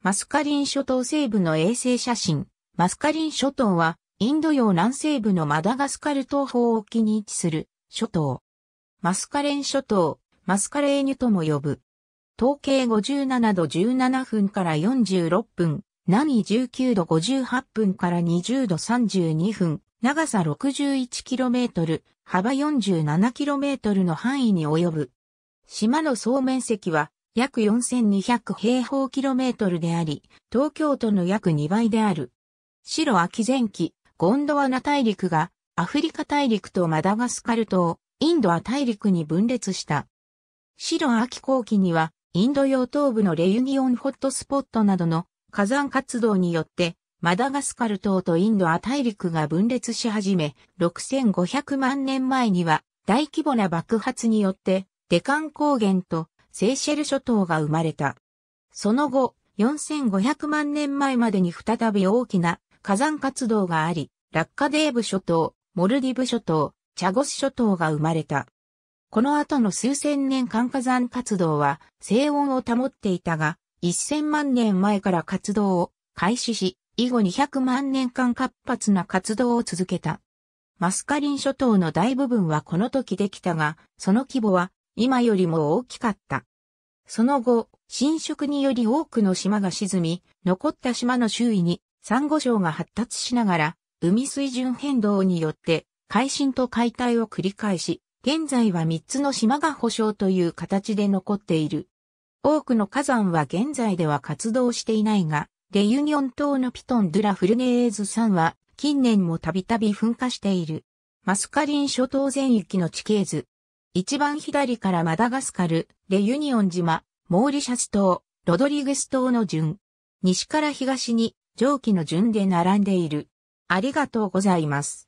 マスカリン諸島西部の衛星写真。マスカリン諸島は、インド洋南西部のマダガスカル東方沖に位置する諸島。マスカレン諸島、マスカレーニュとも呼ぶ。統計57度17分から46分、南19度58分から20度32分、長さ 61km、幅 47km の範囲に及ぶ。島の総面積は約4200平方キロメートルであり、東京都の約2倍である。白秋前期、ゴンドワナ大陸がアフリカ大陸とマダガスカル島、インドア大陸に分裂した。白秋後期には、インド洋東部のレユニオンホットスポットなどの火山活動によって、マダガスカル島とインドア大陸が分裂し始め、6500万年前には大規模な爆発によって、デカン高原とセーシェル諸島が生まれた。その後、4500万年前までに再び大きな火山活動があり、ラッカデーブ諸島、モルディブ諸島、チャゴス諸島が生まれた。この後の数千年間火山活動は静音を保っていたが、1000万年前から活動を開始し、以後200万年間活発な活動を続けた。マスカリン諸島の大部分はこの時できたが、その規模は今よりも大きかった。その後、侵食により多くの島が沈み、残った島の周囲に、珊瑚礁が発達しながら、海水準変動によって、海進と解体を繰り返し、現在は3つの島が保証という形で残っている。多くの火山は現在では活動していないが、レユニオン島のピトン・ドゥラ・フルネーズ山は近年もたびたび噴火している。マスカリン諸島全域の地形図、一番左からマダガスカル、レユニオン島、モーリシャス島、ロドリゲス島の順。西から東に上記の順で並んでいる。ありがとうございます。